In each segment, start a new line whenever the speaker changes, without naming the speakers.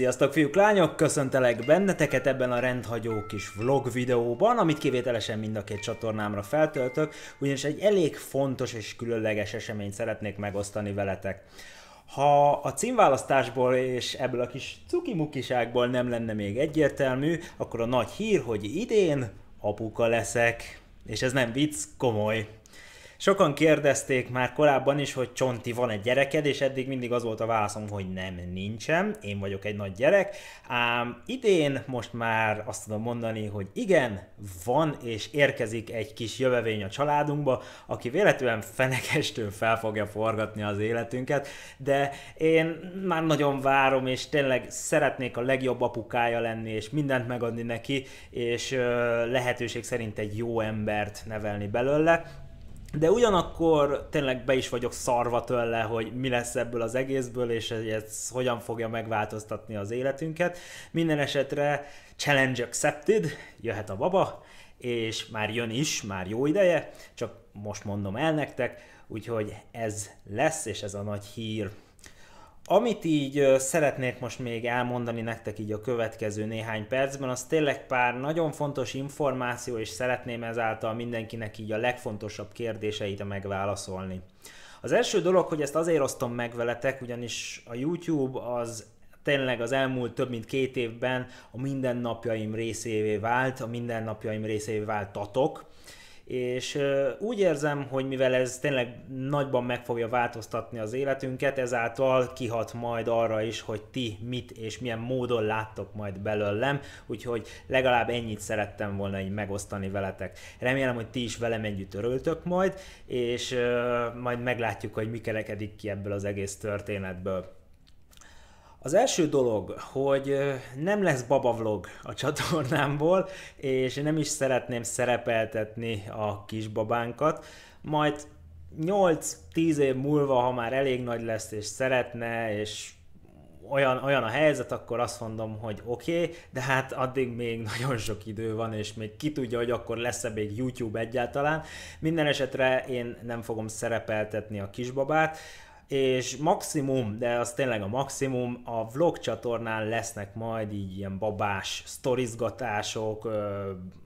Sziasztok fiúk, lányok! Köszöntelek benneteket ebben a rendhagyó kis vlog videóban, amit kivételesen mind a két csatornámra feltöltök, ugyanis egy elég fontos és különleges eseményt szeretnék megosztani veletek. Ha a címválasztásból és ebből a kis cukimukiságból nem lenne még egyértelmű, akkor a nagy hír, hogy idén apuka leszek. És ez nem vicc, komoly. Sokan kérdezték már korábban is, hogy Csonti, van egy gyereked, és eddig mindig az volt a válaszom, hogy nem, nincsen, én vagyok egy nagy gyerek. Ám idén most már azt tudom mondani, hogy igen, van és érkezik egy kis jövevény a családunkba, aki véletlenül fenekestől fel fogja forgatni az életünket, de én már nagyon várom, és tényleg szeretnék a legjobb apukája lenni, és mindent megadni neki, és lehetőség szerint egy jó embert nevelni belőle de ugyanakkor tényleg be is vagyok szarva tőle, hogy mi lesz ebből az egészből, és ez hogyan fogja megváltoztatni az életünket. Minden esetre challenge accepted, jöhet a baba, és már jön is, már jó ideje, csak most mondom el nektek, úgyhogy ez lesz, és ez a nagy hír. Amit így szeretnék most még elmondani nektek így a következő néhány percben, az tényleg pár nagyon fontos információ, és szeretném ezáltal mindenkinek így a legfontosabb kérdéseit megválaszolni. Az első dolog, hogy ezt azért osztom meg veletek, ugyanis a YouTube az tényleg az elmúlt több mint két évben a mindennapjaim részévé vált, a mindennapjaim részévé váltatok. tatok, és úgy érzem, hogy mivel ez tényleg nagyban meg fogja változtatni az életünket, ezáltal kihat majd arra is, hogy ti mit és milyen módon láttok majd belőlem, úgyhogy legalább ennyit szerettem volna így megosztani veletek. Remélem, hogy ti is velem együtt örültök majd, és majd meglátjuk, hogy mi kerekedik ki ebből az egész történetből. Az első dolog, hogy nem lesz babavlog a csatornámból, és nem is szeretném szerepeltetni a kisbabánkat. Majd 8-10 év múlva, ha már elég nagy lesz, és szeretne, és olyan, olyan a helyzet, akkor azt mondom, hogy oké, okay, de hát addig még nagyon sok idő van, és még ki tudja, hogy akkor lesz-e még YouTube egyáltalán. Minden esetre én nem fogom szerepeltetni a kisbabát és maximum, de az tényleg a maximum, a vlog csatornán lesznek majd így ilyen babás sztorizgatások,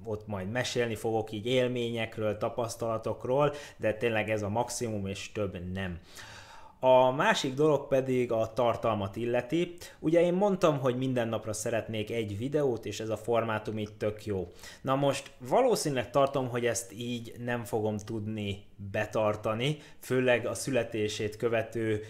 ott majd mesélni fogok így élményekről, tapasztalatokról, de tényleg ez a maximum, és több nem. A másik dolog pedig a tartalmat illeti. Ugye én mondtam, hogy minden napra szeretnék egy videót, és ez a formátum így tök jó. Na most valószínűleg tartom, hogy ezt így nem fogom tudni betartani, főleg a születését követő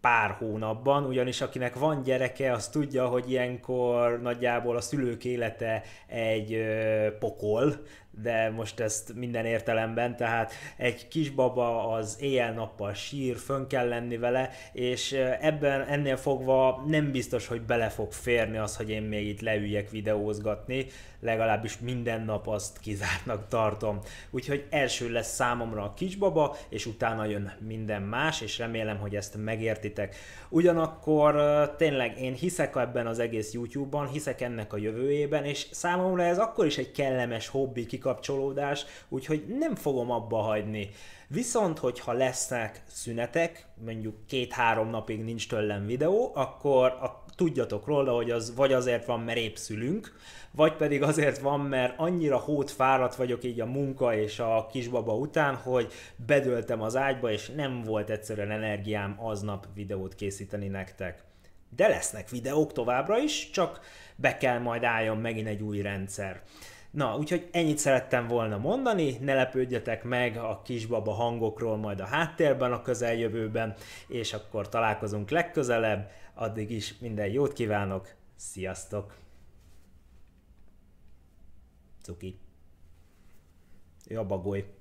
pár hónapban, ugyanis akinek van gyereke, az tudja, hogy ilyenkor nagyjából a szülők élete egy ö, pokol, de most ezt minden értelemben, tehát egy kisbaba az éjjel-nappal sír, fönn kell lenni vele, és ebben ennél fogva nem biztos, hogy bele fog férni az, hogy én még itt leüljek videózgatni, legalábbis minden nap azt kizártnak tartom. Úgyhogy első lesz számomra a kisbaba, és utána jön minden más, és remélem, hogy ezt megértitek. Ugyanakkor tényleg én hiszek ebben az egész YouTube-ban, hiszek ennek a jövőjében, és számomra ez akkor is egy kellemes hobbi, kikapcsolódás, úgyhogy nem fogom abba hagyni. Viszont, hogyha lesznek szünetek, mondjuk két-három napig nincs tőlem videó, akkor a, tudjatok róla, hogy az vagy azért van, mert épp szülünk, vagy pedig azért van, mert annyira hót fáradt vagyok így a munka és a kisbaba után, hogy bedöltem az ágyba, és nem volt egyszerűen energiám aznap videót készíteni nektek. De lesznek videók továbbra is, csak be kell majd álljon megint egy új rendszer. Na, úgyhogy ennyit szerettem volna mondani, ne lepődjetek meg a kisbaba hangokról majd a háttérben a közeljövőben, és akkor találkozunk legközelebb, addig is minden jót kívánok, sziasztok! Cuki. Jó a bagoly.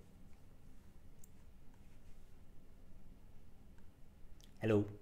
Hello.